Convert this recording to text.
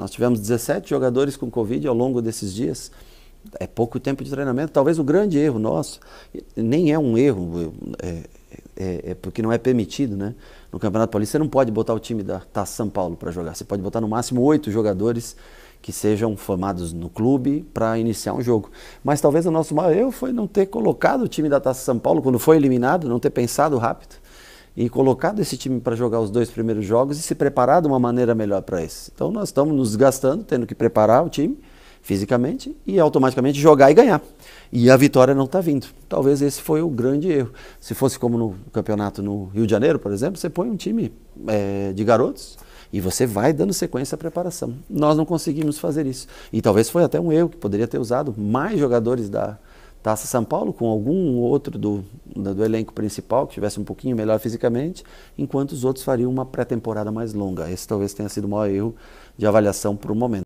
Nós tivemos 17 jogadores com Covid ao longo desses dias. É pouco tempo de treinamento. Talvez o grande erro nosso, nem é um erro, é, é, é porque não é permitido, né? No Campeonato Paulista, você não pode botar o time da Taça São Paulo para jogar. Você pode botar no máximo oito jogadores que sejam formados no clube para iniciar um jogo. Mas talvez o nosso maior erro foi não ter colocado o time da Taça São Paulo quando foi eliminado, não ter pensado rápido e colocado esse time para jogar os dois primeiros jogos e se preparar de uma maneira melhor para isso. Então nós estamos nos gastando, tendo que preparar o time fisicamente e automaticamente jogar e ganhar. E a vitória não está vindo. Talvez esse foi o grande erro. Se fosse como no campeonato no Rio de Janeiro, por exemplo, você põe um time é, de garotos e você vai dando sequência à preparação. Nós não conseguimos fazer isso. E talvez foi até um erro que poderia ter usado mais jogadores da Taça São Paulo com algum outro do, do elenco principal, que estivesse um pouquinho melhor fisicamente, enquanto os outros fariam uma pré-temporada mais longa. Esse talvez tenha sido o maior erro de avaliação para o momento.